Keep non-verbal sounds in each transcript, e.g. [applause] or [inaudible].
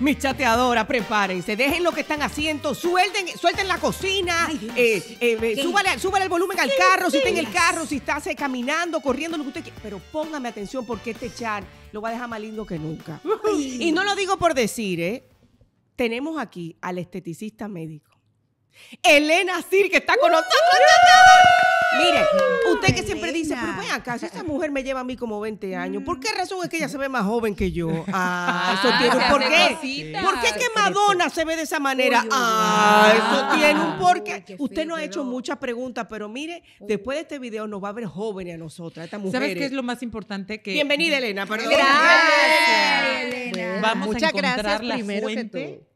Mis chateadoras, prepárense, dejen lo que están haciendo, suelten, suelten la cocina, eh, eh, súbale, el volumen al carro, si está en el carro, si estás eh, caminando, corriendo, lo que usted quiera. Pero póngame atención porque este chat lo va a dejar más lindo que nunca. Y no lo digo por decir, ¿eh? Tenemos aquí al esteticista médico. Elena Sir, que está con nosotros. Mire, usted que siempre dice, pero ven acá, si mujer me lleva a mí como 20 años, ¿por qué mm. razón es que ella se ve más joven que yo? [laughs] Ah, eso tiene un porqué. ¿Por qué que Madonna se ve de esa manera? Ah, eso tiene un porqué. Usted nos ha hecho muchas preguntas, pero mire, después de este video nos va a ver jóvenes a nosotras, ¿Sabes qué es lo más importante? que Bienvenida, Elena, perdón. Gracias, Elena. Vamos a encontrar la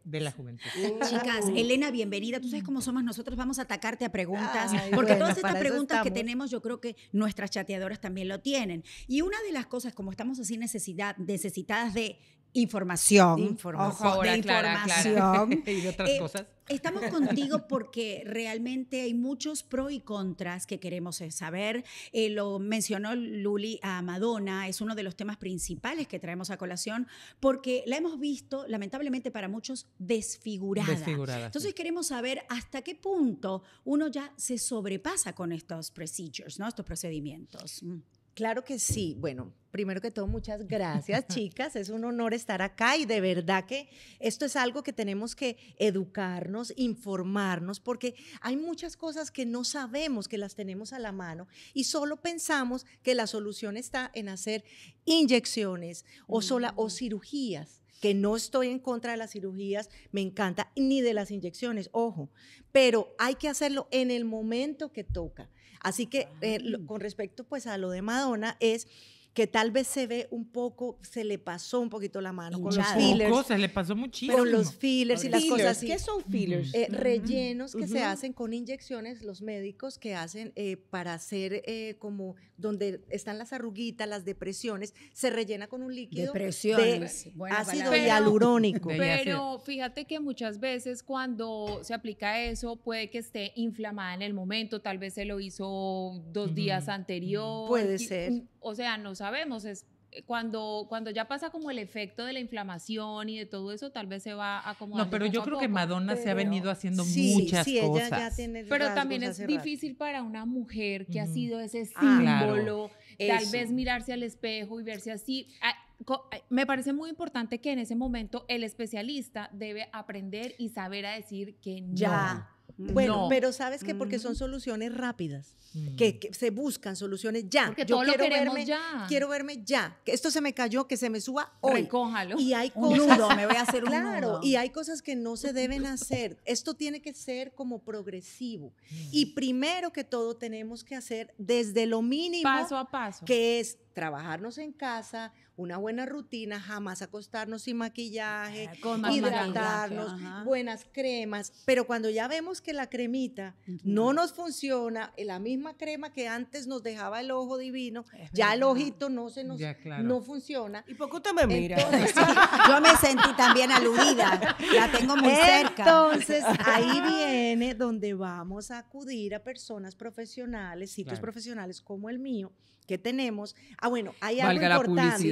de la juventud. Chicas, Elena, bienvenida. Tú sabes cómo somos nosotros, vamos a atacarte a preguntas, porque todas estas preguntas que tenemos, yo creo que nuestras chateadoras también lo tienen. Y una de las cosas, como estamos así necesitadas de Información. Información. Ojo, [laughs] de información. y otras eh, cosas. Estamos [laughs] contigo porque realmente hay muchos pro y contras que queremos saber. Eh, lo mencionó Luli a Madonna, es uno de los temas principales que traemos a colación porque la hemos visto, lamentablemente para muchos, desfigurada. Entonces queremos saber hasta qué punto uno ya se sobrepasa con estos procedures, ¿no? estos procedimientos. Mm. Claro que sí. Bueno, primero que todo, muchas gracias, [laughs] chicas. Es un honor estar acá y de verdad que esto es algo que tenemos que educarnos, informarnos, porque hay muchas cosas que no sabemos que las tenemos a la mano y solo pensamos que la solución está en hacer inyecciones o, sola, o mm. cirugías que no estoy en contra de las cirugías, me encanta, ni de las inyecciones, ojo, pero hay que hacerlo en el momento que toca. Así que eh, con respecto pues a lo de Madonna es que tal vez se ve un poco, se le pasó un poquito la mano con los fillers. le pasó muchísimo. Con los fillers y las cosas así. ¿Qué son fillers? Eh, rellenos que se hacen con inyecciones, los médicos que hacen eh, para hacer eh, como donde están las arruguitas, las depresiones, se rellena con un líquido Depresiones. de ácido hialurónico. Pero, fíjate que muchas veces cuando se aplica eso puede que esté inflamada en el momento, tal vez se lo hizo dos días anterior. Puede ser. O sea, no se sabemos, es eh, cuando, cuando ya pasa como el efecto de la inflamación y de todo eso, tal vez se va a como No, pero yo creo que Madonna se ha venido haciendo muchas muchas sí, cosas. Ella ya tiene pero también es difícil para una mujer que ha sido ese ah, símbolo, tal vez mirarse al espejo y verse así. Ah, eh, me parece muy importante que en ese momento el especialista debe aprender y saber a decir que ya. Bueno, pero sabes que porque son mm. soluciones rápidas, mm. que, se buscan soluciones ya. Yo quiero lo verme, ya. Quiero verme ya. Que esto se me cayó, que se me suba hoy. Recójalo. Y hay cosas, y hay cosas que no se deben hacer. Esto tiene que ser como progresivo. Mm. Y primero que todo tenemos que hacer desde lo mínimo paso a paso, que es trabajarnos en casa, una buena rutina, jamás acostarnos sin maquillaje, ah, Con hidratarnos, buenas cremas, pero cuando ya vemos que la cremita no nos funciona, eh, la misma crema que antes nos dejaba el ojo divino, ya el ojito no se nos no funciona. Y poco usted me mira. [laughs] yo me sentí también aludida, la tengo muy cerca. Entonces, ahí ah. viene donde vamos a acudir a personas profesionales, sitios profesionales como el mío, que tenemos. Ah, bueno, hay algo importante.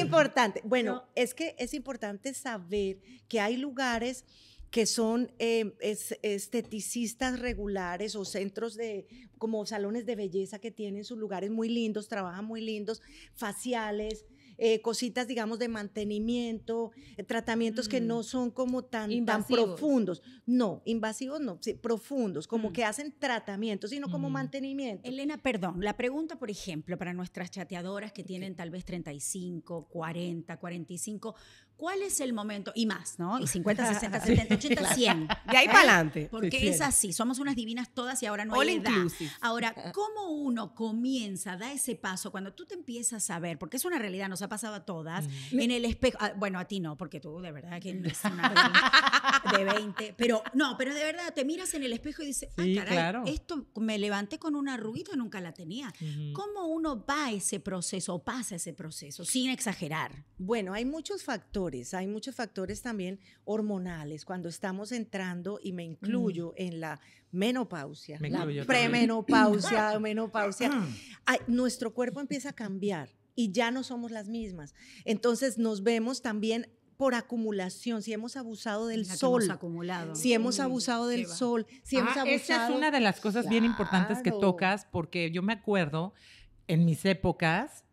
Importante. Bueno, es que es importante saber que hay lugares que son em, esteticistas regulares o centros de, como salones de belleza que tienen sus lugares muy lindos, trabajan muy lindos, faciales, eh, cositas, digamos, de mantenimiento, eh, tratamientos que mm. no son como tan, profundos. No, invasivos no, profundos, como mm. que hacen tratamientos, sino como mm. mantenimiento. Elena, perdón, la pregunta, por ejemplo, para nuestras chateadoras que tienen tal vez 35, 40, 45, cuál es el momento, y más, ¿no? Y 50, 60, 70, 80, 100. De ahí ¿Eh? para adelante. Porque es así, somos unas divinas todas y ahora no hay edad. Ahora, ¿cómo uno comienza, da ese paso cuando tú te empiezas a ver? Porque es una realidad, nos ha pasado a todas, en el espejo, ah, bueno, a ti no, porque tú de verdad que no es una de 20, pero no, pero de verdad te miras en el espejo y dices, ah, caray, esto me levanté con una y nunca la tenía. ¿Cómo uno va a ese proceso o pasa ese proceso sin exagerar? Bueno, hay muchos factores hay muchos factores también hormonales. Cuando estamos entrando, y me mm. incluyo en la menopausia, la premenopausia, menopausia, [clears throat] nuestro cuerpo empieza a cambiar y ya no somos las mismas. Entonces nos vemos también por acumulación, si hemos abusado del mm, sol, si hemos abusado ah, del sol, si hemos abusado. Esa es una de las cosas bien importantes que tocas, porque yo me acuerdo en mis épocas,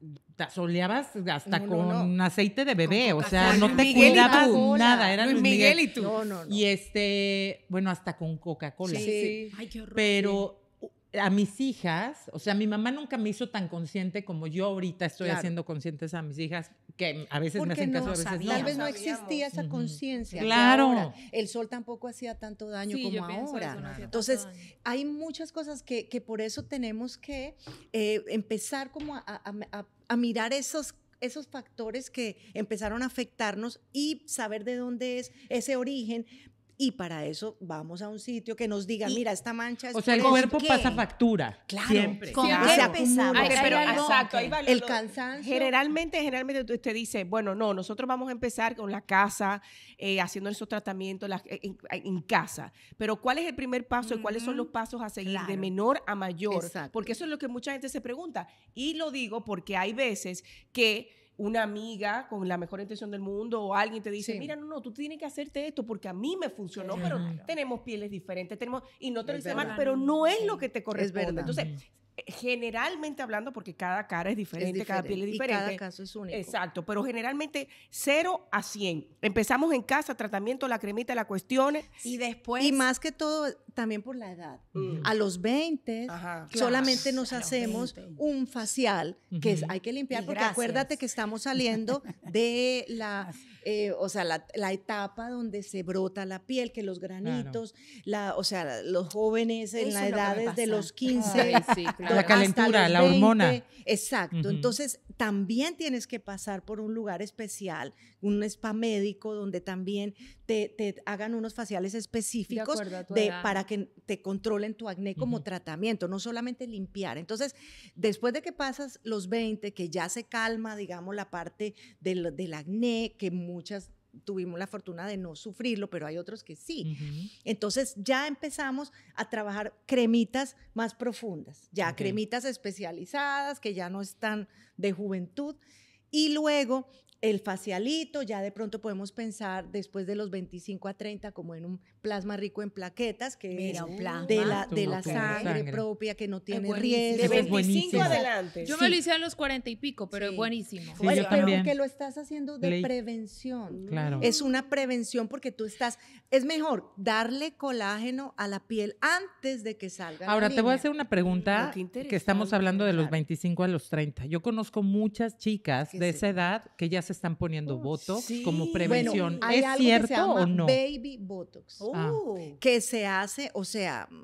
soleabas hasta con aceite de bebé, o sea, no te cuidabas nada, era Luis, Miguel. y tú. Y este, bueno, hasta con Coca-Cola. Sí. sí. Ay, qué horror. Pero a mis hijas, o sea, mi mamá nunca me hizo tan consciente como yo ahorita estoy haciendo conscientes a mis hijas, que a veces me hacen caso, a veces no. Tal vez no existía esa conciencia. Claro. El sol tampoco hacía tanto daño como ahora. Entonces, hay muchas cosas que, por eso tenemos que eh, empezar como a, mirar esos esos factores que empezaron a afectarnos y saber de dónde es ese origen y para eso vamos a un sitio que nos diga, mira, esta mancha es O sea, el cuerpo pasa factura. Claro. Siempre. ¿Con pero, el cansancio. Generalmente, generalmente usted dice, bueno, no, nosotros vamos a empezar con la casa, eh, haciendo esos tratamientos eh, en, casa. Pero ¿cuál es el primer paso y cuáles son los pasos a seguir de menor a mayor? Porque eso es lo que mucha gente se pregunta. Y lo digo porque hay veces que una amiga con la mejor intención del mundo o alguien te dice, mira, no, no, tú tienes que hacerte esto porque a mí me funcionó, pero tenemos pieles diferentes, tenemos, y no te lo dice mal, pero no es lo que te corresponde. Entonces, generalmente hablando, porque cada cara es diferente, cada piel es diferente. cada caso es único. Exacto, pero generalmente 0 a 100. Empezamos en casa, tratamiento, la cremita, las cuestiones. Y después... Y más que todo, también por la edad. Mm. A los 20 solamente nos hacemos un facial, que hay que limpiar, porque acuérdate que estamos saliendo de [laughs] la, eh, o sea, la, etapa donde se brota la piel, que los granitos, la, o sea, los jóvenes en la edades de los 15. La calentura, la hormona. Exacto. Entonces, también tienes que pasar por un lugar especial, un spa médico, donde también te, hagan unos faciales específicos para que te controlen tu acné como tratamiento, no solamente limpiar. Entonces, después de que pasas los 20, que ya se calma, digamos, la parte del, del acné, que muchas tuvimos la fortuna de no sufrirlo, pero hay otros que sí. Entonces ya empezamos a trabajar cremitas más profundas, ya cremitas especializadas que ya no están de juventud. Y luego el facialito, ya de pronto podemos pensar después de los 25 a 30 como en un plasma rico en plaquetas, que es de la, de la sangre, propia, que no tiene riesgo. De 25 adelante. Yo me lo hice a los 40 y pico, pero es buenísimo. pero que lo estás haciendo de prevención. Claro. Es una prevención porque tú estás, es mejor darle colágeno a la piel antes de que salga. Ahora te voy a hacer una pregunta que estamos hablando de los 25 a los 30. Yo conozco muchas chicas de esa edad que ya se están poniendo oh, Botox como prevención. ¿Es cierto o no? Baby Botox. Ah. Que se hace, o sea, mm,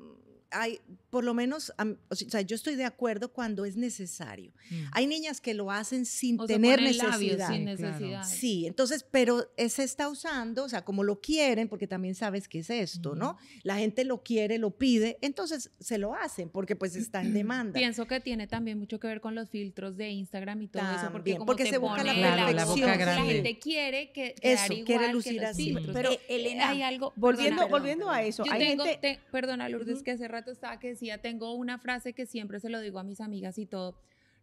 hay por lo menos, o sea, yo estoy de acuerdo cuando es necesario. Mm. Hay niñas que lo hacen sin tener necesidad. Sí, entonces, pero se está usando, o sea, como lo quieren, porque también sabes que es esto, ¿no? Mm. La gente lo quiere, lo pide, entonces se lo hacen porque pues está en [clears throat] demanda. Pienso que tiene también mucho que ver con los filtros de Instagram y todo eso, porque, se busca la perfección. La, la gente quiere que eso, quiere lucir así. Pero Elena, hay algo. Volviendo, volviendo a eso, hay gente. perdona, Lourdes, que hace rato estaba que tengo una frase que siempre se lo digo a mis amigas y todo,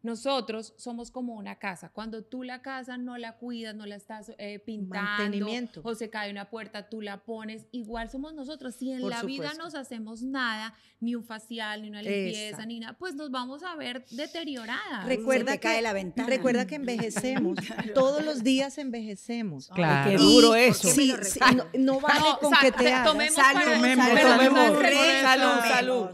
nosotros somos como una casa. Cuando tú la casa no la cuidas, no la estás eh, pintando o se cae una puerta, tú la pones. Igual somos nosotros. Si en la vida nos hacemos nada, ni un facial, ni una limpieza, ni nada, pues nos vamos a ver deterioradas. Recuerda que cae la ventana. Recuerda que [laughs] envejecemos. Todos los días envejecemos. Claro. qué duro eso. no, vale con que te tomemos salud,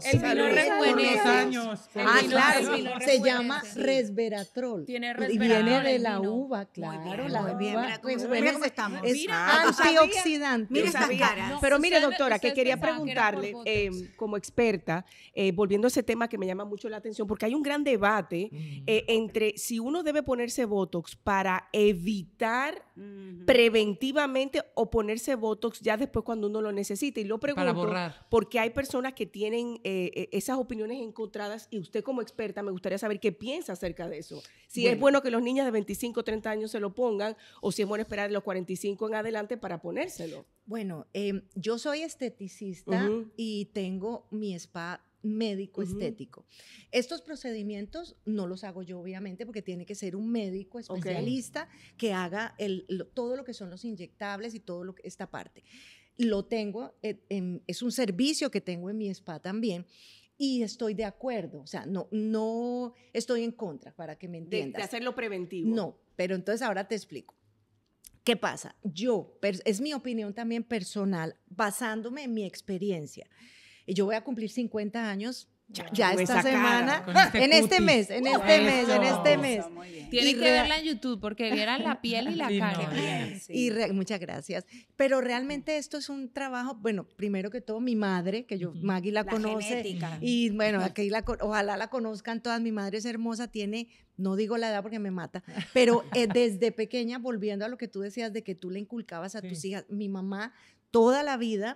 salud, salud, El Se llama Resveratrol. Tiene resveratrol. Viene de la uva, claro. la uva, mira pues estamos. Es antioxidante. Mira Pero mire, doctora, que quería preguntarle, em, como experta, eh, volviendo a ese tema que me llama mucho la atención, porque hay un gran debate eh, mm. entre si uno debe ponerse Botox para evitar preventivamente o ponerse Botox ya después cuando uno lo necesita. Y lo pregunto porque hay personas que tienen eh, esas opiniones encontradas y usted como experta me gustaría saber qué piensa acerca de eso. Si es bueno que los niños de 25, o 30 años se lo pongan o si es bueno esperar los 45 en adelante para ponérselo. Bueno, em, yo soy esteticista y tengo mi spa médico estético. Estos procedimientos no los hago yo, obviamente, porque tiene que ser un médico especialista que haga el, todo lo que son los inyectables y todo lo que esta parte. Lo tengo, eh, em, es un servicio que tengo en mi spa también y estoy de acuerdo, o sea, no, no estoy en contra, para que me entiendas. De, de hacerlo preventivo. No, pero entonces ahora te explico. ¿Qué pasa? Yo, es mi opinión también personal, basándome en mi experiencia. Yo voy a cumplir 50 años ya, esta semana, este en este mes, en este mes, en este mes. Tienen que verla en YouTube porque vieran la piel y la cara. Y muchas gracias. Pero realmente esto es un trabajo, bueno, primero que todo mi madre, que yo Maggie la, conoce y bueno, aquí ojalá la conozcan todas. Mi madre es hermosa, tiene no digo la edad porque me mata, pero eh, desde pequeña, volviendo a lo que tú decías de que tú le inculcabas a tus hijas, mi mamá toda la vida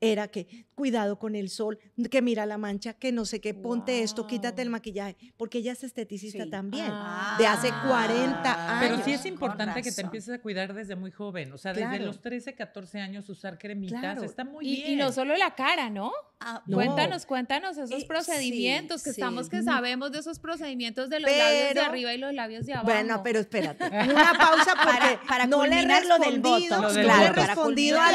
era que cuidado con el sol, que mira la mancha, que no sé qué, ponte esto, quítate el maquillaje, porque ella es esteticista también, ah. de hace 40 años. Pero sí es importante que te empieces a cuidar desde muy joven, o sea, desde los 13, 14 años usar cremitas, está muy y, bien. Y no solo la cara, ¿no? Ah, cuéntanos, cuéntanos esos eh, procedimientos, que estamos que sabemos de esos procedimientos de los labios de arriba y los labios de abajo. Bueno, pero espérate, [laughs] una pausa para, para no le lo del voto claro, le he respondido a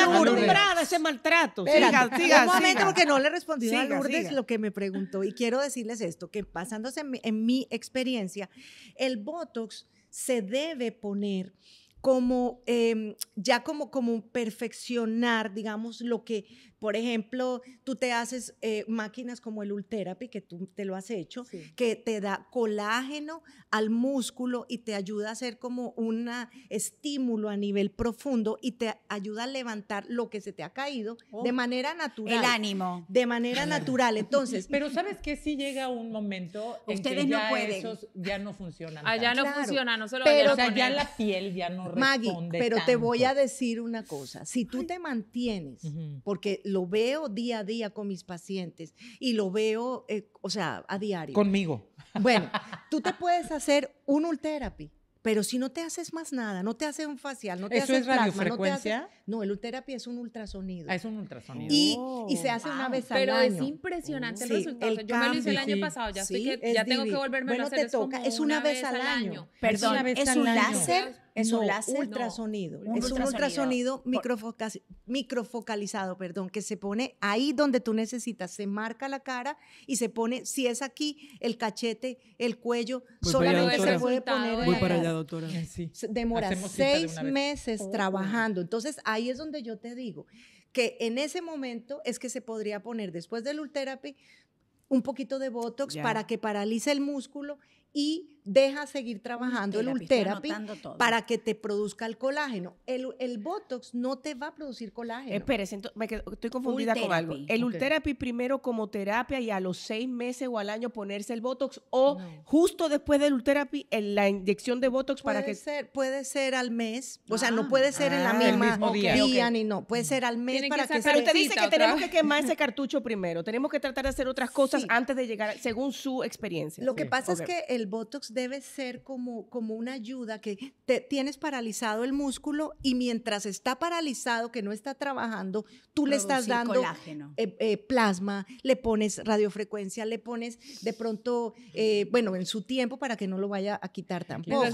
ese maltrato. Siga, siga, Un momento, porque no le respondí a Lourdes lo que me preguntó. Y quiero decirles esto, que basándose en mi, experiencia, el Botox se debe poner como em, ya como, como perfeccionar, digamos, lo que por ejemplo, tú te haces eh, máquinas como el Ultherapy, que tú te lo has hecho, que te da colágeno al músculo y te ayuda a hacer como un estímulo a nivel profundo y te ayuda a levantar lo que se te ha caído de oh, manera natural. El ánimo. De manera natural. Entonces. [laughs] Pero sabes que si sí llega un momento en ustedes que ya no pueden. Esos ya no funcionan. Ah, ya no funciona, no se ya la piel ya no responde. Maggie, pero te voy a decir una cosa. Si tú te mantienes, porque lo veo día a día con mis pacientes y lo veo, eh, o sea, a diario. Conmigo. Bueno, [laughs] tú te puedes hacer un ultherapy. Pero si no te haces más nada, no te haces un facial, no te haces plasma, radiofrecuencia? No, no, el Ultherapy es un ultrasonido. Ah, es un ultrasonido. Y, oh, se hace una vez al año. Pero es impresionante el resultado. Yo me lo hice el año pasado, ya, estoy ya tengo que volverme a hacer. Bueno, te toca, es una, vez, al año. Perdón, es, una vez un láser ¿Es un láser? Ultrasonido. es un ultrasonido microfocalizado, perdón, que se pone ahí donde tú necesitas. Se marca la cara y se pone, si es aquí, el cachete, el cuello. solamente se puede poner. Voy para allá, doctora. Demora seis meses oh. trabajando. Entonces, ahí es donde yo te digo que en ese momento es que se podría poner después del ultherapy un poquito de botox para que paralice el músculo y deja seguir trabajando el Ultherapy para que te produzca el colágeno. El, Botox no te va a producir colágeno. Espérese, estoy confundida con algo. El Ultherapy primero como terapia y a los seis meses o al año ponerse el Botox o justo después del Ultherapy la inyección de Botox para que... Ser, puede ser al mes, o sea, no ah. puede ser en la ah, misma día, ni no, puede ser al mes para que... pero usted dice que tenemos que quemar ese [laughs] cartucho primero, tenemos que tratar de hacer otras cosas antes de llegar, según su experiencia. Lo que pasa es que el Botox debe ser como, como una ayuda que te, tienes paralizado el músculo y mientras está paralizado, que no está trabajando, tú le estás dando eh, eh, plasma, le pones radiofrecuencia, le pones de pronto, eh, bueno, en su tiempo para que no lo vaya a quitar tampoco.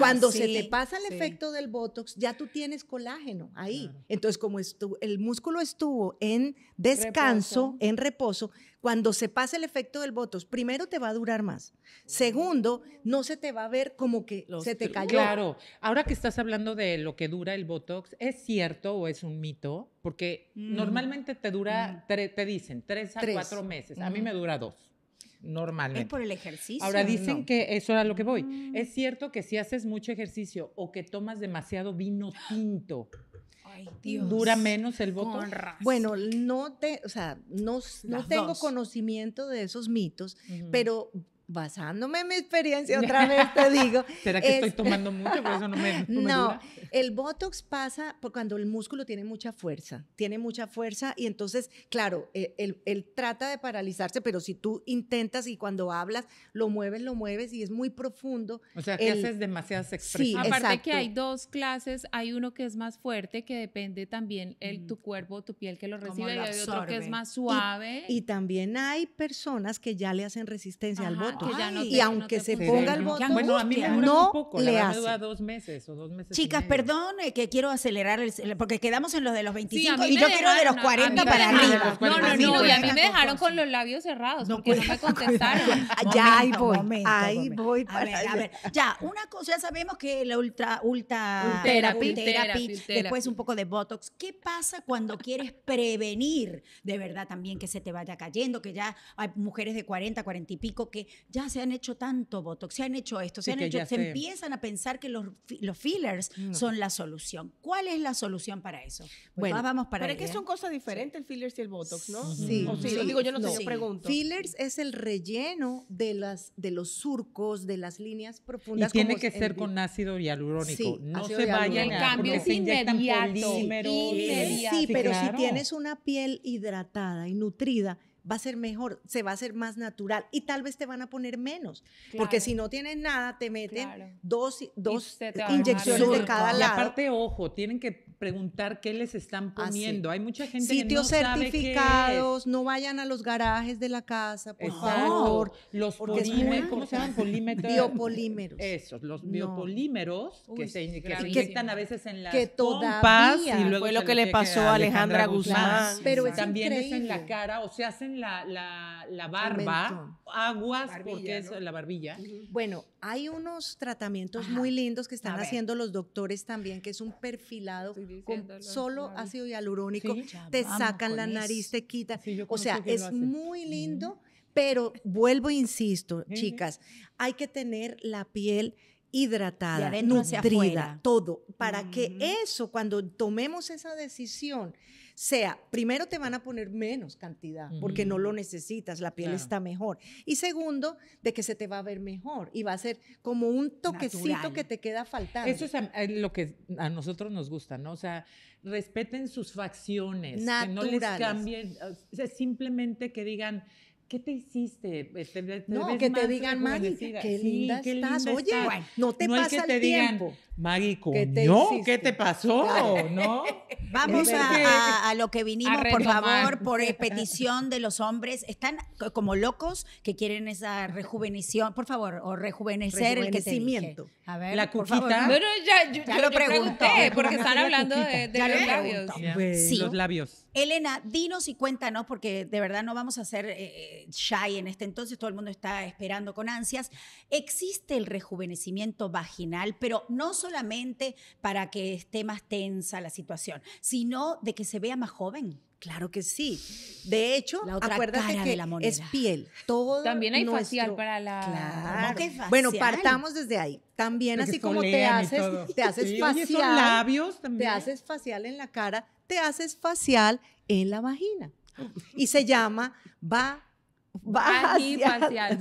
cuando se le pasa el efecto del Botox, ya tú tienes colágeno ahí. Entonces, como el músculo estuvo en descanso, en reposo, cuando se pasa el efecto del botox, primero te va a durar más. Segundo, no se te va a ver como que se te cayó. Claro, ahora que estás hablando de lo que dura el Botox, ¿es cierto o es un mito? Porque mm. normalmente te dura, mm. te, dicen, tres a cuatro meses. A mí mm. me dura dos normalmente. Es por el ejercicio. Ahora dicen que eso era lo que voy. Es cierto que si haces mucho ejercicio o que tomas demasiado vino tinto Mm, Dura menos el voto. Bueno, no, te, o sea, no, tengo conocimiento de esos mitos, pero basándome en mi experiencia otra vez te [laughs] digo. ¿Será que estoy tomando mucho? Por eso no me. No, el Botox pasa por cuando el músculo tiene mucha fuerza, tiene mucha fuerza y entonces, claro, él, e, trata de paralizarse, pero si tú intentas y cuando hablas, lo mueves, lo mueves y es muy profundo. O sea, que haces demasiadas expresiones. Sí, Aparte que hay dos clases, hay uno que es más fuerte, que depende también el, mm. tu cuerpo, tu piel que lo recibe, y hay otro que es más suave. Y, también hay personas que ya le hacen resistencia al Botox y aunque se ponga el botón a mí me no le hace. dos meses Chicas, perdón eh, que quiero acelerar, porque quedamos en los de los 25 y yo quiero de los 40 para arriba. No, no, no, y a mí me dejaron con los labios cerrados porque no me [laughs] contestaron. Ah, ya, ahí voy, ahí voy. ya, una cosa, ya sabemos que la ultra, ultra, después un poco de Botox. ¿Qué pasa cuando quieres prevenir de verdad también que se te vaya cayendo, que ya hay mujeres de 40, 40 y pico que ya se han hecho tanto botox, se han hecho esto, se empiezan a pensar que los, los fillers son la solución. ¿Cuál es la solución para eso? Pues bueno, vamos para Pero es que son cosas diferentes el fillers y el botox, ¿no? Sí. O Lo digo, yo no, Fillers es el relleno de las de los surcos, de las líneas profundas y tiene que ser con ácido hialurónico. no se vayan a cambio es inmediato. Sí, pero si tienes una piel hidratada y nutrida, va a ser mejor, se va a hacer más natural y tal vez te van a poner menos, porque si no tienen nada te meten dos, inyecciones de cada lado. Y aparte, ojo, tienen que preguntar qué les están poniendo. Hay mucha gente que no certificados, sabe qué es. no vayan a los garajes de la casa, por favor. Los polímeros, ¿cómo Biopolímeros. Esos, los biopolímeros que se inyectan a veces en las que y luego fue lo que, le pasó a Alejandra, Guzmán. Pero también es en la cara o se hacen la, barba, aguas, porque es la barbilla. Bueno, hay unos tratamientos muy lindos que están haciendo los doctores también, que es un perfilado con solo ácido hialurónico, te sacan la nariz, te quitan. o sea, es muy lindo, pero vuelvo, e insisto, chicas, hay que tener la piel hidratada, nutrida, todo, para que eso, cuando tomemos esa decisión sea, primero te van a poner menos cantidad porque no lo necesitas, la piel está mejor. Y segundo, de que se te va a ver mejor y va a ser como un toquecito que te queda faltando. Eso es lo que a nosotros nos gusta, ¿no? O sea, respeten sus facciones, que no les cambien, simplemente que digan ¿qué te hiciste? Este, no, que te digan, Maggie, qué linda estás. Oye, no te pasa el tiempo. Digan, Maggie, ¿Qué te, ¿qué te pasó? [laughs] ¿No? Vamos a, lo que vinimos, por favor, por [laughs] petición de los hombres. Están como locos que quieren esa rejuvenición, por favor, o rejuvenecer el crecimiento la cuquita. ya, lo pregunté, porque están hablando de, pues, los labios. Elena, dinos y cuéntanos, porque de verdad no vamos a ser eh, eh, shy en este entonces, todo el mundo está esperando con ansias. Existe el rejuvenecimiento vaginal, pero no solamente para que esté más tensa la situación, sino de que se vea más joven. Claro que sí. De hecho, acuérdate que es piel. También hay facial para la. Claro. Bueno, partamos desde ahí. También así como te haces, [laughs] te haces facial, labios te haces facial en la cara, te haces facial en la vagina y se llama va Baja [laughs] facial,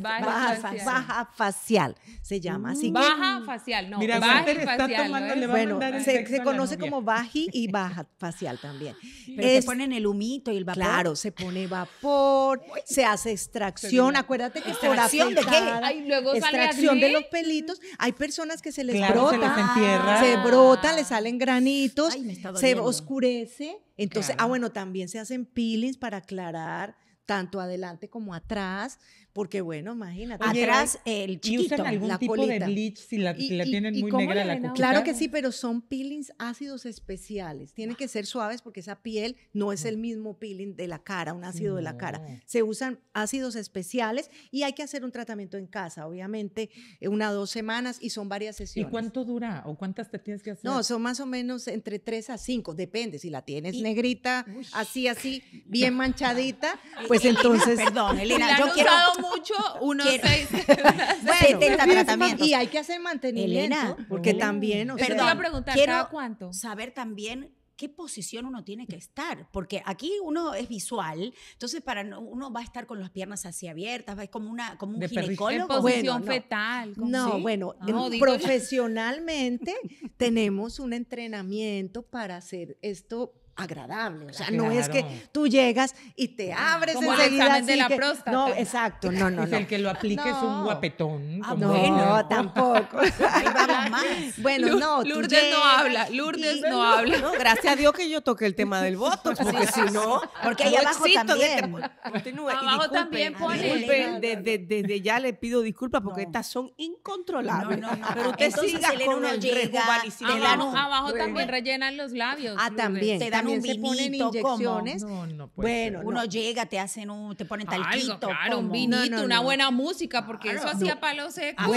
baja, facial. se llama así. Baja facial, no. Mira, baja facial. bueno, se, conoce como baji y baja facial también. [laughs] Pero se ponen el humito y el vapor. Claro, se pone vapor, se hace extracción. Acuérdate que ¿Extracción de qué? extracción de los pelitos. Hay personas que se les brota, se, les brota, le salen granitos, se oscurece. Entonces, ah, bueno, también se hacen peelings para aclarar tanto adelante como atrás, porque bueno, imagínate. Atrás el chiquito, algún tipo de bleach si la, tienen muy negra la Claro que sí, pero son peelings ácidos especiales. Tienen que ser suaves porque esa piel no es el mm. mismo peeling de la cara, un ácido de la cara. Se usan ácidos especiales y hay que hacer un tratamiento en casa, obviamente, eh, una dos semanas y son varias sesiones. ¿Y cuánto dura o cuántas te tienes que hacer? No, son más o menos entre tres a cinco, depende. Si la tienes negrita, así, así, [laughs] bien manchadita, [laughs] pues entonces... Perdón, [laughs] Elena, yo quiero mucho unos seis [laughs] [laughs] Y hay que hacer mantenimiento. porque también, o quiero cuánto? saber también qué posición uno tiene que estar, porque aquí uno es visual, entonces para uno va a estar con las piernas así abiertas, es como una como un ginecólogo, posición fetal, no, bueno, ah, profesionalmente [laughs] tenemos un entrenamiento para hacer esto agradable. O sea, no es que tú llegas y te abres enseguida. así de la que, próstata. No, exacto. No, no, ah, no. El que lo aplique es un guapetón. no, [laughs] no, tampoco. bueno, no. Lourdes no habla. Lourdes no habla. gracias a Dios que yo toqué el tema del voto, porque si no. Porque ahí abajo también. Continúa. Abajo Desde, ah, ya le pido disculpas porque estas son incontrolables. Pero usted siga con el llega, abajo, también rellenan los labios. Ah, también. Te dan se ponen inyecciones. bueno, uno llega, te hacen un, te ponen talquito. un vinito, una buena música, porque eso hacía palo seco. Ah,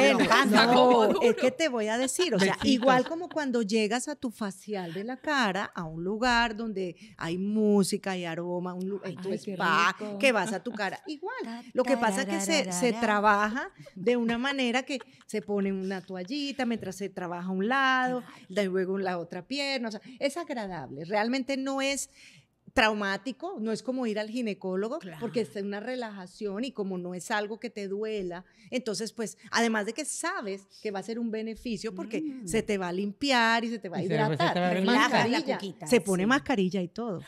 bueno, es que te voy a decir, o sea, igual como cuando llegas a tu facial de la cara, a un lugar donde hay música y aroma, un spa, que vas a tu cara, igual. Lo que pasa es que se, trabaja de una manera que se pone una toallita mientras se trabaja un lado, luego la otra pierna, o sea, es agradable, realmente no es traumático, no es como ir al ginecólogo, porque es una relajación y como no es algo que te duela, entonces pues además de que sabes que va a ser un beneficio porque mm. se te va a limpiar y se te va a hidratar, se, a se pone mascarilla y todo.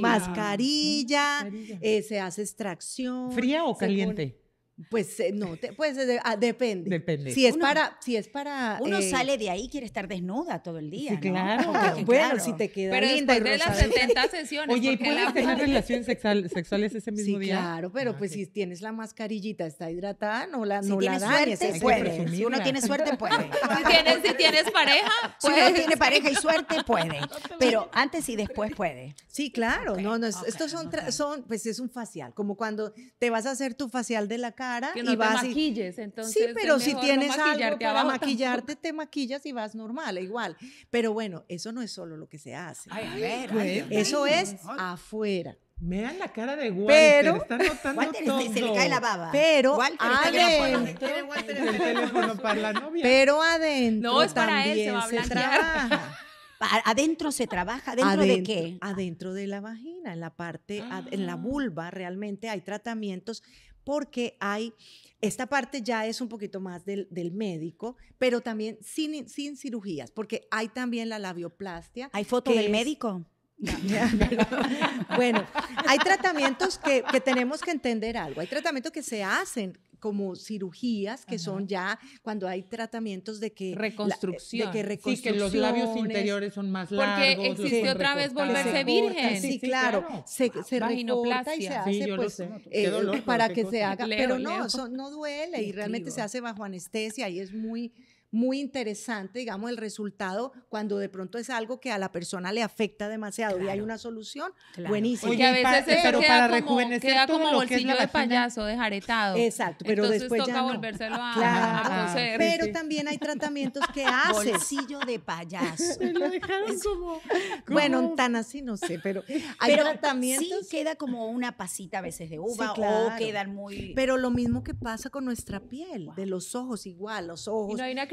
mascarilla, eh, se hace extracción. ¿Fría o caliente? Pues eh, no, pues depende. Depende. Si es para, si es para. Uno eh, sale de ahí y quiere estar desnuda todo el día. Sí, claro. ¿no? bueno, si te queda pero linda y de las 70 [laughs] sesiones. Oye, ¿y puedes tener relaciones sexual, sexuales ese mismo sí, día? Claro, pero ah, pues si tienes la mascarillita, está hidratada, no la, si no la dañes. Suerte, puede. Si uno tiene suerte, puede. [laughs] si, tienes, si tienes pareja, puede. Si uno tiene pareja y suerte, puede. Pero antes y después puede. Sí, claro. no, no, estos son, son, pues es un facial, como cuando te vas a hacer tu facial de la cara cara que no y vas te maquilles, entonces Sí, pero si tienes no algo para maquillarte, te maquillas y vas normal, e igual. Pero bueno, eso no es solo lo que se hace. Ay, a ver, eso es afuera. Vean la cara de Walter, pero, está notando Walter todo. se le cae la baba. Pero adentro, el teléfono para la novia. Pero adentro No, es para él, se va a trabaja. ¿Adentro se trabaja? ¿Adentro, de qué? Adentro de la vagina, en la parte, en la ah. vulva realmente hay tratamientos porque hay, esta parte ya es un poquito más del, médico, pero también sin, sin cirugías, porque hay también la labioplastia. ¿Hay foto del médico? [laughs] bueno, hay tratamientos que, que, tenemos que entender algo. Hay tratamientos que se hacen como cirugías que son ya cuando hay tratamientos de que reconstrucción, de que reconstrucción, sí, que los labios interiores son más largos, porque existe otra vez volverse virgen, sí, claro, se, ah, se y se hace pues, eh, para que se haga, pero no, no duele y realmente se hace bajo anestesia y es muy muy interesante, digamos, el resultado cuando de pronto es algo que a la persona le afecta demasiado y hay una solución, buenísima. Oye, a veces pero, pero queda para como, queda como bolsillo de payaso, dejaretado. Exacto, pero Entonces después toca ya volvérselo a, claro. Pero también hay tratamientos que [laughs] hacen. Bolsillo de payaso. [laughs] lo como, Bueno, tan así no sé, pero hay [laughs] pero tratamientos. Sí queda como una pasita a veces de uva o quedan muy... Pero lo mismo que pasa con nuestra piel, de los ojos igual, los ojos. Y no hay una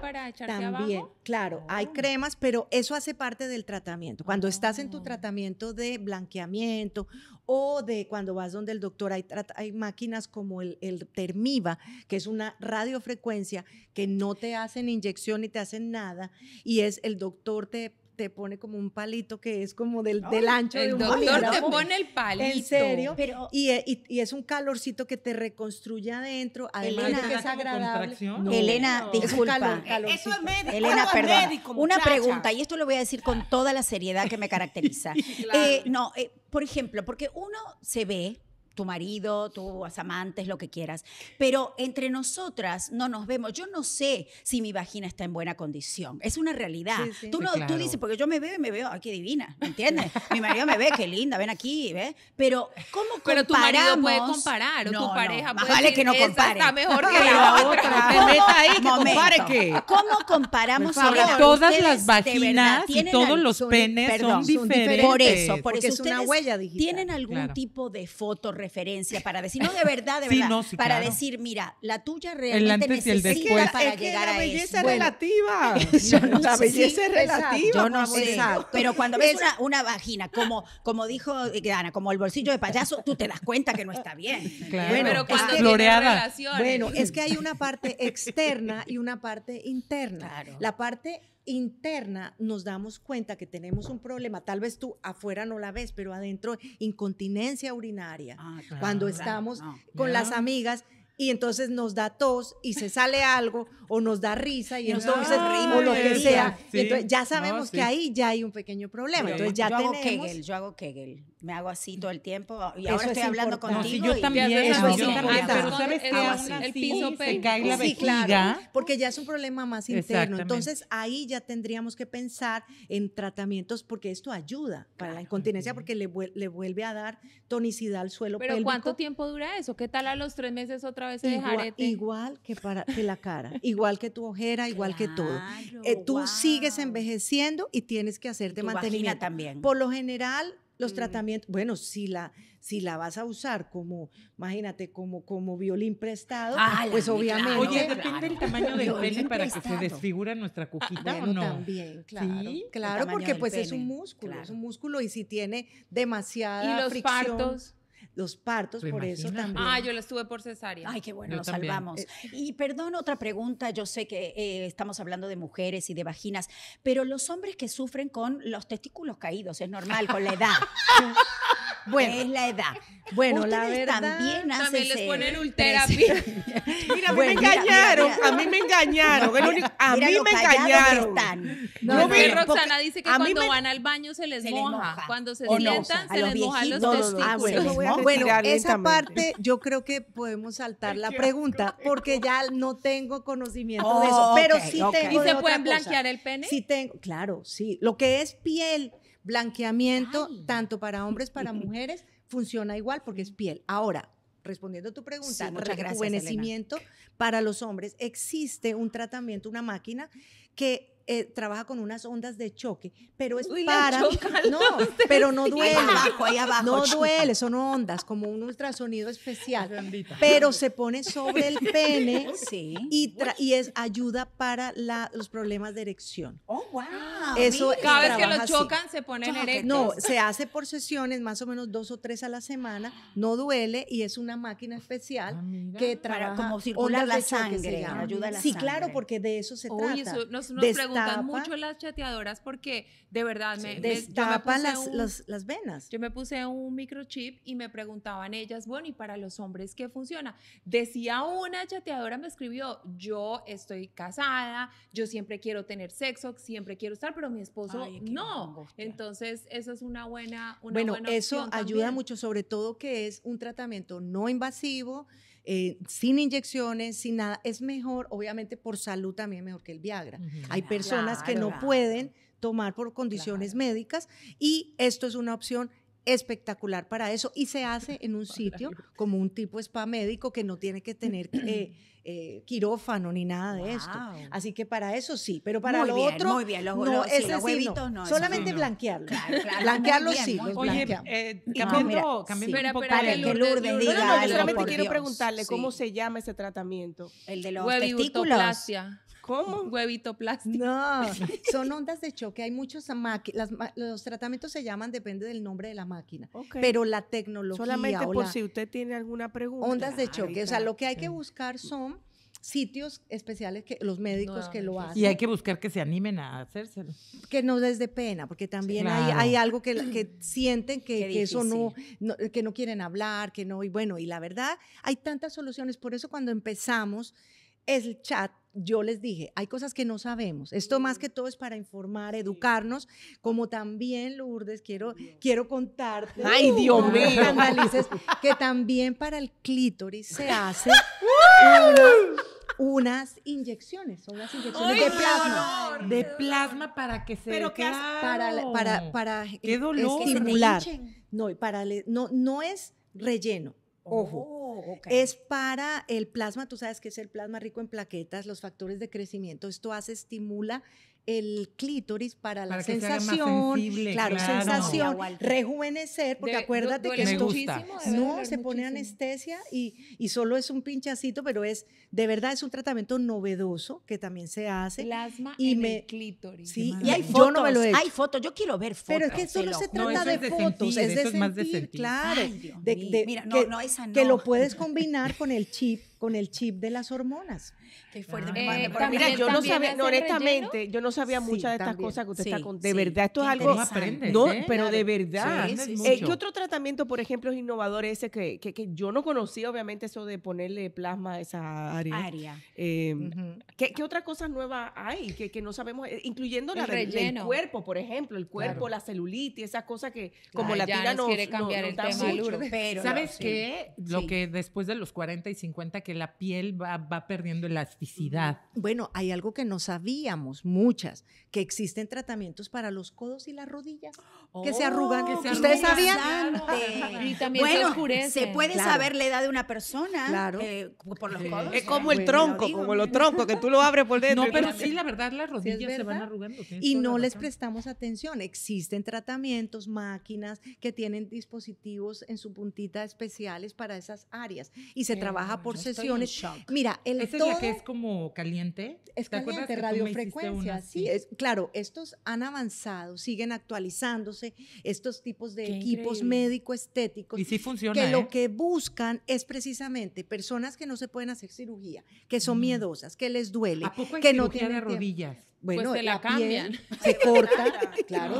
para echarte también, Claro, hay oh. cremas, pero eso hace parte del tratamiento. Cuando estás en tu ah. tratamiento de blanqueamiento o de cuando vas donde el doctor, hay, hay máquinas como el, el Termiva, que es una radiofrecuencia que no te hacen inyección ni te hacen nada, y es el doctor te te pone como un palito que es como del, ancho de un doctor te pone el palito. En serio. y, es un calorcito que te reconstruye adentro. Además Elena, es agradable. Elena, disculpa. Eso es médico. Elena, perdón. una pregunta, y esto lo voy a decir con toda la seriedad que me caracteriza. [laughs] Eh, no, eh, por ejemplo, porque uno se ve tu marido, tus amantes, lo que quieras. Pero entre nosotras no nos vemos. Yo no sé si mi vagina está en buena condición. Es una realidad. Tú, no, tú dices, porque yo me veo y me veo, ay, qué divina, ¿me entiendes? mi marido me ve, qué linda, ven aquí, ¿ves? Pero, ¿cómo comparamos? Pero tu marido puede comparar, o tu pareja no, más vale que no compare. Está mejor que la otra. ¿Cómo, [laughs] ahí, que compare qué. ¿Cómo comparamos? Porque todas las vaginas y todos los penes son diferentes. Por eso, por porque eso es una huella digital. ¿Tienen algún tipo de foto referencia para decir, [laughs] no de verdad, de verdad, para decir, mira, la tuya realmente necesita para es que llegar a eso. Es relativa. [laughs] [laughs] la belleza es relativa. Yo no sé. Pero cuando ves una, vagina, como, como dijo eh, Ana, como el bolsillo de payaso, tú te das cuenta que no está bien. Claro. pero cuando floreada. Bueno, es que hay una parte externa y una parte interna. La parte interna nos damos cuenta que tenemos un problema. Tal vez tú afuera no la ves, pero adentro incontinencia urinaria. Ah, cuando estamos con las amigas y entonces nos da tos y se sale [laughs] algo o nos da risa y entonces lo que sea. entonces ya sabemos que ahí ya hay un pequeño problema. entonces ya yo hago Kegel, yo hago Kegel me hago así todo el tiempo ah, y ahora estoy hablando contigo. yo también, y... eso, yo ah, ah, el piso se cae la porque ya es un problema más interno. Entonces ahí ya tendríamos que pensar en tratamientos porque esto ayuda para la incontinencia porque le, vuelve a dar tonicidad al suelo Pero ¿cuánto tiempo dura eso? ¿Qué tal a los tres meses otra vez el igual, Igual que, para, la cara, igual que tu ojera, igual que todo. Eh, tú sigues envejeciendo y tienes que hacerte mantenimiento. también. Por lo general los mm. tratamientos, bueno, si la, si la vas a usar como, imagínate, como, como violín prestado, ah, pues obviamente. Oye, depende del tamaño del pene para que se desfigura nuestra ah, cuquita o no. También, claro. ¿Sí? Claro, porque pues es un músculo, es un músculo y si tiene demasiada. Y los los partos, por eso también. Ah, yo la estuve por cesárea. Ay, qué bueno, lo salvamos. Eh, y perdón, otra pregunta, yo sé que eh, estamos hablando de mujeres y de vaginas, pero los hombres que sufren con los testículos caídos, es normal, con la edad. [laughs] Bueno, es la edad. Bueno, la verdad también, también les ponen ulterapia. [laughs] mira, a mí me engañaron, a mí me engañaron, a mí me engañaron. No, Roxana dice que cuando van al baño se les, moja. cuando se sientan se les mojan los testículos. Ah, bueno, bueno esa parte yo creo que podemos saltar la pregunta porque ya no tengo conocimiento de oh, eso, pero sí tengo ¿Y se pueden blanquear el pene? Sí tengo, claro, sí, lo que es piel Blanqueamiento, tanto para hombres, para [laughs] mujeres, funciona igual porque es piel. Ahora, respondiendo a tu pregunta, rejuvenecimiento para los hombres, existe un tratamiento, una máquina que eh, trabaja con unas ondas de choque, pero es para... [laughs] No, pero no duele. ahí abajo, no duele, son ondas, como un ultrasonido especial. Pero se pone sobre el [laughs] pene sí. y, y, es ayuda para los problemas de erección. ¡Oh, wow! Ah, eh, Cada vez que lo chocan se ponen erectos. No, se hace por sesiones, más o menos dos o tres a la semana, no duele y es una máquina especial ah, que trabaja... como circula la sangre, ayuda la sí, Sí, claro, porque de eso se trata gustan mucho las chateadoras porque de verdad me... las, las venas. Yo me puse un microchip y me preguntaban ellas, bueno, ¿y para los hombres qué funciona? Decía una chateadora, me escribió, yo estoy casada, yo siempre quiero tener sexo, siempre quiero estar, pero mi esposo no. Entonces, eso es una buena... Una bueno, eso ayuda mucho, sobre todo que es un tratamiento no invasivo eh, sin inyecciones, sin nada. Es mejor, obviamente, por salud también mejor que el Viagra. Hay personas que no pueden tomar por condiciones médicas y esto es una opción espectacular para eso y se hace en un sitio como un tipo spa médico que no tiene que tener [clears throat] eh, eh, quirófano ni nada de esto. Así que para eso sí, pero para lo otro muy bien, los, no, los, huevitos no. solamente blanquearlo blanquearlo. sí Oye, eh, cambiando, que Lourdes diga solamente quiero preguntarle cómo se llama ese tratamiento. El de los testículos. ¿Cómo? Huevito plástico. No, [laughs] son ondas de choque. Hay muchos máquinas. Los tratamientos se llaman, depende del nombre de la máquina. Pero la tecnología. Solamente por si usted tiene alguna pregunta. Ondas de choque. O sea, lo que hay que buscar son sitios especiales que los médicos que lo hacen. Y hay que buscar que se animen a hacérselo. Que no les dé pena, porque también hay, algo que, que [clears throat] sienten que, eso no, no, que no quieren hablar, que no, y bueno, y la verdad, hay tantas soluciones. Por eso cuando empezamos el chat, yo les dije, hay cosas que no sabemos. Esto más que todo es para informar, educarnos, como también, Lourdes, quiero, quiero contarte. ¡Ay, Dios mío! que también para el clítoris se hace [laughs] unas inyecciones, son unas inyecciones de plasma. de plasma para que se... Pero que Para, para, para ¿Qué dolor? estimular. no, para, no, no es relleno, Ojo, oh, es para el plasma, tú sabes que es el plasma rico en plaquetas, los factores de crecimiento, esto hace, estimula el clítoris para, la sensación, claro, sensación, rejuvenecer, porque acuérdate que esto no se pone anestesia y, y, solo es un pinchacito, pero es de verdad es un tratamiento novedoso que también se hace. Plasma y el clítoris. Sí, y hay fotos, hay fotos, yo quiero ver fotos. Pero es que solo se trata de, fotos, es de sentir, claro, que lo puedes combinar con el chip con el chip de las hormonas. Qué fuerte. Ah. Eh, mira, yo no sabía, honestamente, yo no sabía muchas de estas cosas que usted está contando De verdad, esto es algo. no, pero ¿eh? de verdad. Eh, ¿Qué otro tratamiento, por ejemplo, es innovador ese que, yo no conocía, obviamente, eso de ponerle plasma a esa área? ¿qué, ¿qué, cosa nueva hay que, no sabemos? Incluyendo la del cuerpo, por ejemplo, el cuerpo, la celulitis, esas cosas que como la tira no quiere cambiar el tema, ¿Sabes qué? Lo que después de los 40 y 50 que la piel va, va, perdiendo elasticidad. Bueno, hay algo que no sabíamos, muchas, que existen tratamientos para los codos y las rodillas que se arrugan. ¿Ustedes sabían? Y también bueno, se puede saber la edad de una persona claro. Eh, es como el tronco, como los troncos, que tú lo abres por dentro. No, pero sí, la verdad, las rodillas se van arrugando. Y no les prestamos atención. Existen tratamientos, máquinas que tienen dispositivos en su puntita especiales para esas áreas. Y se trabaja por sesiones. Mira, el ¿Esa es la que es como caliente? Es caliente, radiofrecuencia. sí, claro, estos han avanzado, siguen actualizándose estos tipos de equipos médico-estéticos. Que lo ¿eh? que buscan es precisamente personas que no se pueden hacer cirugía, que son miedosas, que les duele, que no tienen de rodillas. Pues bueno, pues la, cambian. se [laughs] corta, claro,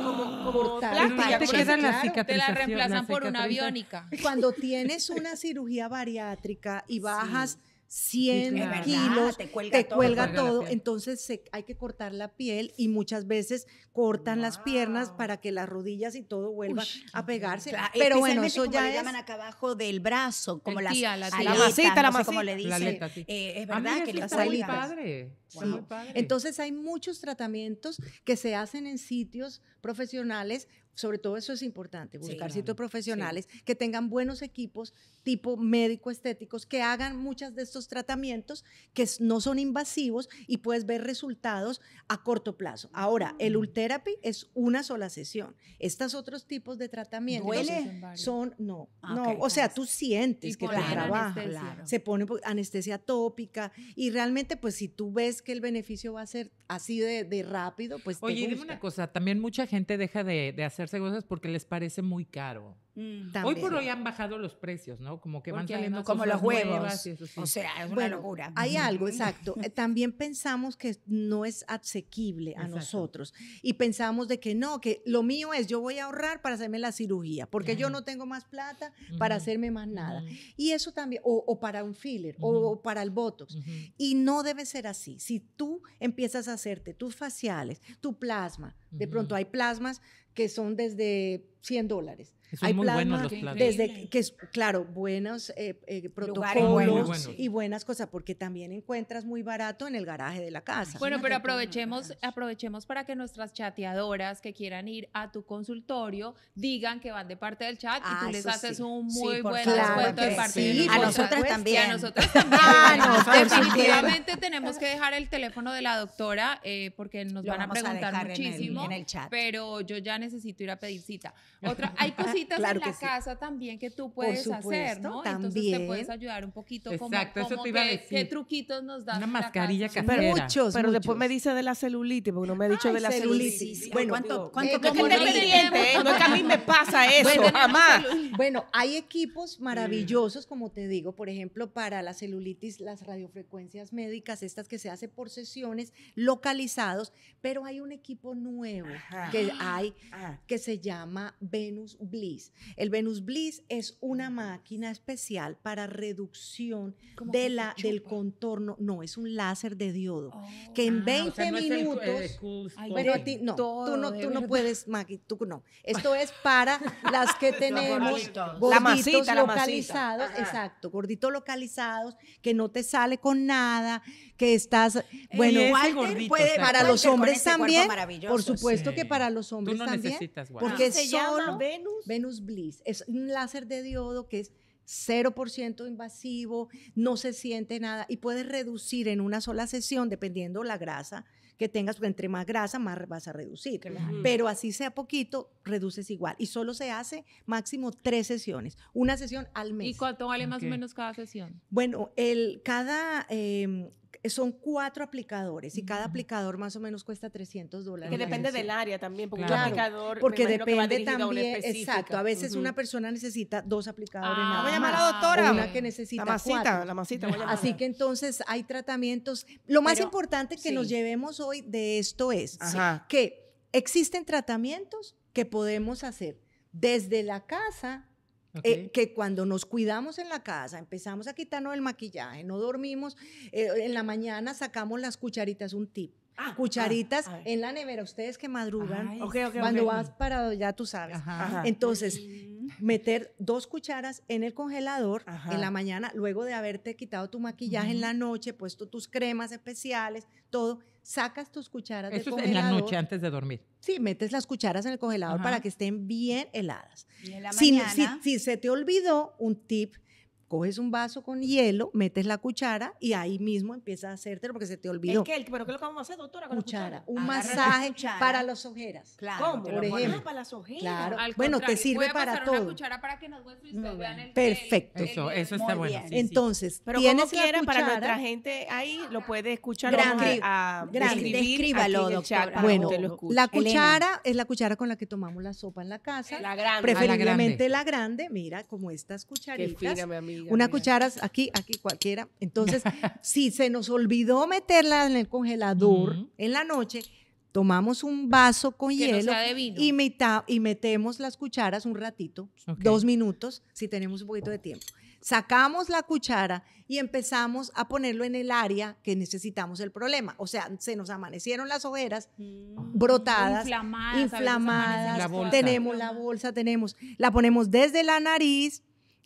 Te las Te la reemplazan por una biónica. [laughs] Cuando tienes una cirugía bariátrica y bajas 100 kilos, te cuelga todo. Entonces hay que cortar la piel y muchas veces cortan las piernas para que las rodillas y todo vuelva a pegarse. Pero bueno, eso ya es... llaman acá abajo del brazo, como la, la masita, como le dicen. Eh, es verdad que la Entonces hay muchos tratamientos que se hacen en sitios profesionales sobre todo eso es importante, buscar sitios profesionales que tengan buenos equipos tipo médico estéticos que hagan muchos de estos tratamientos que no son invasivos y puedes ver resultados a corto plazo. Ahora, el mm. Ultherapy es una sola sesión. Estos otros tipos de tratamientos son no, ah, no, o sea, tú sientes que te trabaja, se pone anestesia tópica y realmente pues si tú ves que el beneficio va a ser así de, rápido, pues te gusta. una cosa, también mucha gente deja de hacer hacerse cosas porque les parece muy caro. Mm. hoy por hoy han bajado los precios, ¿no? Como que van saliendo como los huevos. O sea, es una bueno, locura. Hay algo, exacto. Eh, también pensamos que no es asequible a nosotros y pensamos de que no, que lo mío es yo voy a ahorrar para hacerme la cirugía, porque yo no tengo más plata para hacerme más nada. Y eso también o, o para un filler o, para el botox. Y no debe ser así. Si tú empiezas a hacerte tus faciales, tu plasma, de pronto hay plasmas que son desde 100 dólares hay muy buenos desde que, es, claro, buenos eh, eh, protocolos y buenas cosas, porque también encuentras muy barato en el garaje de la casa. Bueno, pero aprovechemos, aprovechemos para que nuestras chateadoras que quieran ir a tu consultorio digan que van de parte del chat y tú ah, les haces un muy buen descuento de parte a, nosotras también. a nosotras [laughs] también. Ah, definitivamente tenemos que dejar el teléfono de la doctora eh, porque nos van a preguntar muchísimo. En el, chat. Pero yo ya necesito ir a pedir cita. Otra, hay cositas [laughs] claro en la casa también que tú puedes hacer, ¿no? También. Entonces te puedes ayudar un poquito Exacto, como eso te iba a decir. qué truquitos nos das? Una mascarilla casera. Pero muchos, pero después me dice de la celulitis, porque no me ha dicho de la celulitis. Bueno, ¿cuánto, eh, cuánto no, es que ¿eh? no es que a mí me pasa [laughs] eso, jamás. Bueno, hay equipos mm. maravillosos, como te digo, por ejemplo, para la celulitis, las radiofrecuencias médicas, estas que se hacen por sesiones localizados, pero hay un equipo nuevo que hay ah. que se llama Venus Blitz el Venus Bliss es una máquina especial para reducción de la, del contorno. No, es un láser de diodo. Oh, que en 20 ah, minutos. no, tú no, puedes, no. Esto es para las que [laughs] tenemos gorditos localizados. Exacto, gorditos localizados, que no te sale con nada, que estás, bueno, Walter puede, este para los hombres también, por supuesto que para los hombres también, porque es Venus? Bliss, es un láser de diodo que es 0% invasivo, no se siente nada y puedes reducir en una sola sesión, dependiendo la grasa que tengas, porque entre más grasa, más vas a reducir. Pero así sea poquito, reduces igual. Y solo se hace máximo tres sesiones, una sesión al mes. ¿Y cuánto vale más o menos cada sesión? Bueno, el, cada, em, son cuatro aplicadores y cada aplicador más o menos cuesta 300 dólares. Que depende del área también, porque aplicador depende también, exacto, a veces una persona necesita dos aplicadores ah, voy a llamar a la doctora. una que necesita la masita, La masita, voy a Así que entonces hay tratamientos. Lo más importante que nos llevemos hoy de esto es que existen tratamientos que podemos hacer desde la casa eh, que cuando nos cuidamos en la casa, empezamos a quitarnos el maquillaje, no dormimos, eh, en la mañana sacamos las cucharitas, un tip. Ah, ah, cucharitas en la nevera, ustedes que madrugan, cuando vas parado, ya tú sabes. Entonces, meter dos cucharas en el congelador en la mañana, luego de haberte quitado tu maquillaje en la noche, puesto tus cremas especiales, todo, sacas tus cucharas Eso en la noche antes de dormir. Sí, metes las cucharas en el congelador para que estén bien heladas. si, se te olvidó un tip coges un vaso con hielo, metes la cuchara y ahí mismo empiezas a hacértelo porque se te olvidó. Es que, ¿pero qué es lo que vamos a hacer, doctora? Con cuchara, la cuchara, un masaje para las ojeras. Claro, ¿Cómo? Por ejemplo. para las ojeras. Claro. bueno, te sirve voy a para pasar todo. cuchara para que nos vean el Perfecto. eso, está bueno. Sí, Entonces, pero como quieran para nuestra gente ahí lo puede escuchar. Grande, a, a Descríbalo, doctora. Bueno, la cuchara es la cuchara con la que tomamos la sopa en la casa. La grande. Preferiblemente la grande. Mira, como estas cucharitas una aquí, aquí cualquiera. Entonces, [laughs] si se nos olvidó meterla en el congelador en la noche, tomamos un vaso con hielo y, y, metemos las cucharas un ratito, dos minutos, si tenemos un poquito de tiempo. Sacamos la cuchara y empezamos a ponerlo en el área que necesitamos el problema. O sea, se nos amanecieron las ojeras mm. brotadas, inflamadas, tenemos la bolsa, tenemos, la ponemos desde la nariz,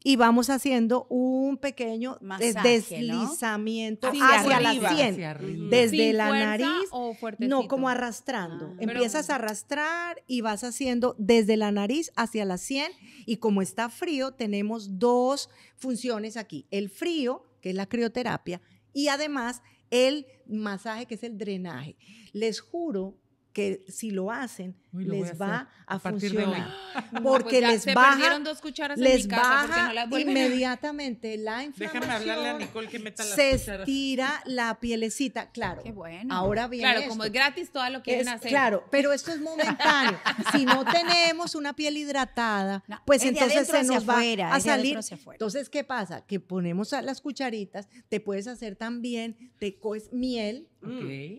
y vamos haciendo un pequeño deslizamiento hacia, la sien, desde la nariz, no como arrastrando. Ah, Empiezas a arrastrar y vas haciendo desde la nariz hacia la sien y como está frío tenemos dos funciones aquí, el frío, que es la crioterapia, y además el masaje que es el drenaje. Les juro que si lo hacen les va a, funcionar [gasps] porque pues les baja dos les baja inmediatamente la inflamación déjame hablarle a Nicole que meta se tira la pielecita claro Qué bueno. ahora bien claro como es gratis todo lo quieren hacer claro pero esto es [laughs] momentáneo si no tenemos una piel hidratada pues entonces se nos va a salir entonces qué pasa que ponemos las cucharitas te puedes hacer también te coes miel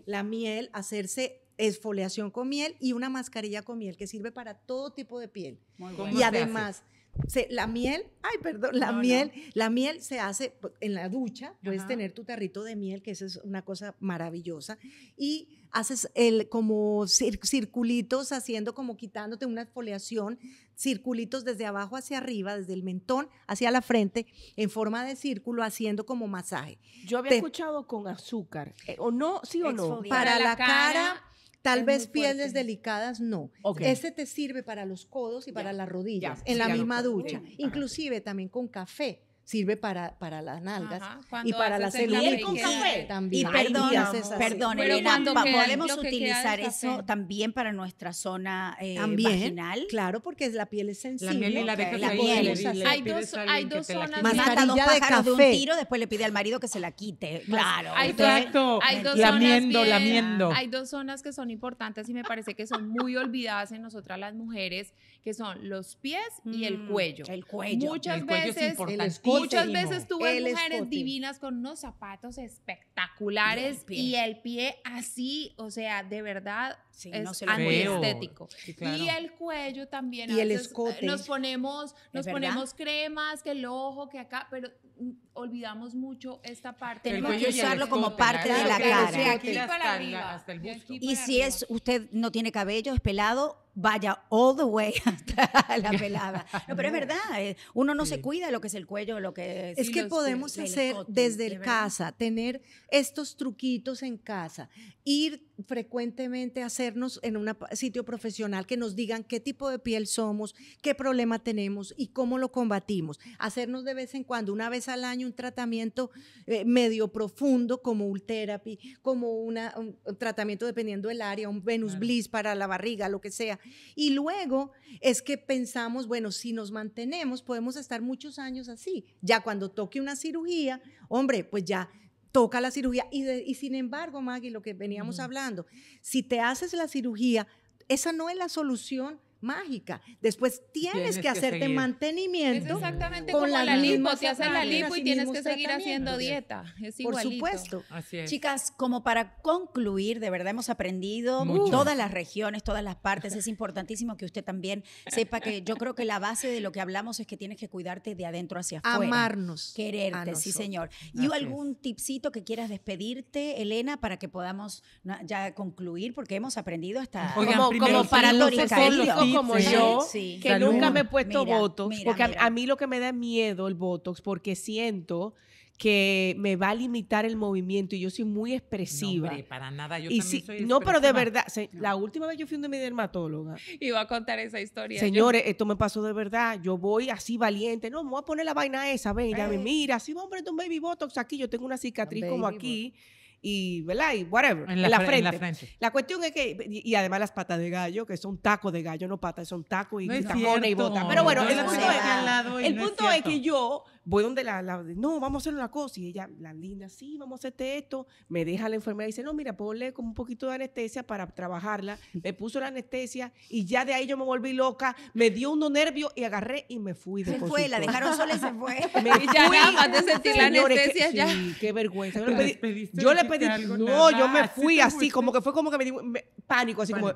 la miel hacerse esfoliación con miel y una mascarilla con miel que sirve para todo tipo de piel. Y además, la miel, ay, perdón, la miel, la miel se hace en la ducha, puedes tener tu tarrito de miel, que esa es una cosa maravillosa, y haces el como circulitos haciendo como quitándote una exfoliación, circulitos desde abajo hacia arriba, desde el mentón hacia la frente en forma de círculo haciendo como masaje. Yo había escuchado con azúcar, eh, o no, sí o no, para, la, cara Tal vez pieles delicadas, no. Este te sirve para los codos y para las rodillas, en la misma ducha. Inclusive también con café sirve para, para las nalgas y para la celulitis. Y también. Y perdón, perdón Elena, podemos utilizar eso también para nuestra zona eh, también, Claro, porque la piel es sensible. La la, la piel. Es Hay dos, hay dos zonas. Mata dos pájaros de, un tiro, después le pide al marido que se la quite. Claro. Exacto. lamiendo, lamiendo. Hay dos zonas que son importantes y me parece que son muy olvidadas en nosotras las mujeres que son los pies y el mm, cuello. El cuello. Muchas veces, muchas veces tú mujeres divinas con unos zapatos espectaculares y el pie así, o sea, de verdad Sí, es Y el cuello también. Y el eh, escote. Nos ponemos, nos ponemos cremas, que el ojo, que acá, pero mm, olvidamos mucho esta parte. Tenemos que usarlo como parte de la cara. Y si es usted no tiene cabello, es pelado, vaya all the way [laughs] hasta la [laughs] pelada. No, pero es verdad, eh, uno no se cuida lo que es el cuello, lo que es. Es que podemos hacer desde el casa, tener estos truquitos en casa, ir frecuentemente a hacer hacernos en un sitio profesional que nos digan qué tipo de piel somos, qué problema tenemos y cómo lo combatimos. Hacernos de vez en cuando, una vez al año, un tratamiento eh, medio profundo como Ultherapy, como un, tratamiento dependiendo del área, un Venus Bliss para la barriga, lo que sea. Y luego es que pensamos, bueno, si nos mantenemos, podemos estar muchos años así. Ya cuando toque una cirugía, hombre, pues ya toca la cirugía. Y, sin embargo, Maggie, lo que veníamos hablando, si te haces la cirugía, esa no es la solución mágica. Después tienes, que, hacerte mantenimiento. exactamente con como la, te hacen la lipo y tienes que seguir haciendo dieta. Es igualito. Por supuesto. Chicas, como para concluir, de verdad hemos aprendido todas las regiones, todas las partes. Es importantísimo que usted también sepa que yo creo que la base de lo que hablamos es que tienes que cuidarte de adentro hacia afuera. Amarnos. Quererte, sí señor. ¿Y algún tipcito que quieras despedirte, Elena, para que podamos ya concluir? Porque hemos aprendido hasta... como, como para los como yo, que nunca me he puesto Botox, porque A, mí lo que me da miedo el Botox, porque siento que me va a limitar el movimiento y yo soy muy expresiva. para nada, yo también soy No, pero de verdad, la última vez yo fui de mi dermatóloga. Iba a contar esa historia. Señores, esto me pasó de verdad. Yo voy así valiente. No, me voy a poner la vaina esa, ven, ya me mira. Sí, hombre, un baby botox aquí. Yo tengo una cicatriz como aquí y, ¿verdad? Y whatever, en la, frente. la cuestión es que, y, además las patas de gallo, que son tacos de gallo, no patas, son tacos y no tacones y botas. Pero bueno, el punto, es, que yo voy donde la, no, vamos a hacer una cosa. Y ella, la linda, sí, vamos a hacer esto. Me deja la enfermera y dice, no, mira, ponle como un poquito de anestesia para trabajarla. Me puso la anestesia y ya de ahí yo me volví loca. Me dio unos nervios y agarré y me fui. De se fue, la dejaron sola y se fue. [laughs] Me y ya nada más de sentir la anestesia ya. Sí, qué vergüenza. Yo le pedí, no, yo me fui así, como que fue como que me dio pánico, así como,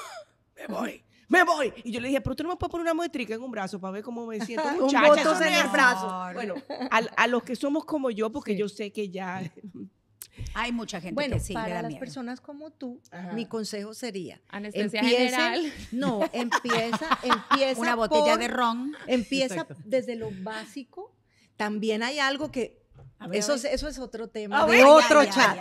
[gasps] me voy me voy. Y yo le dije, pero tú no me puedes poner una muestrica en un brazo para ver cómo me siento. [laughs] Muchacha, un en el brazo. Bueno, a, [laughs] a, los que somos como yo, porque yo sé que ya... [laughs] Hay mucha gente bueno, que sí, para las personas como tú, mi consejo sería anestesia empieza, general. No, empieza, empieza una botella de ron. Empieza desde lo básico. También hay algo que eso, es, otro tema ah, de otro chat.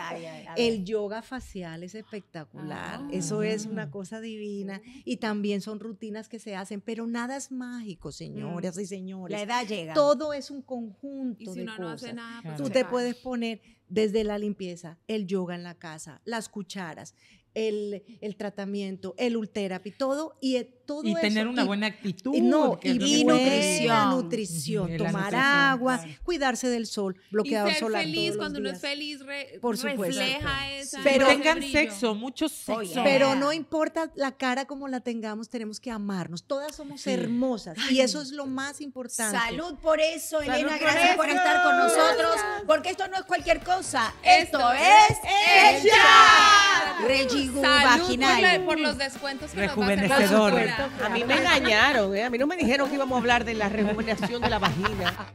el yoga facial es espectacular. Eso es una ah. cosa divina. Y también son rutinas que se hacen, pero nada es mágico, señoras mm. y señores. La edad llega. Todo es un conjunto. Y si no, no hace nada. Pues Tú te puedes poner desde la limpieza, el yoga en la casa, las cucharas, el, tratamiento, el ultherapy, todo. Y y tener una buena actitud. No, y, nutrición. tomar agua, cuidarse del sol, bloqueador y ser feliz, cuando uno es feliz, Por refleja eso Pero, tengan sexo, mucho sexo. pero no importa la cara como la tengamos, tenemos que amarnos. Todas somos hermosas y eso es lo más importante. Salud por eso, Elena. gracias por, estar con nosotros, porque esto no es cualquier cosa. Esto, es ella. Salud por, los descuentos que a mí me engañaron, ¿eh? a mí no me dijeron que íbamos a hablar de la rejuvenación de la vagina.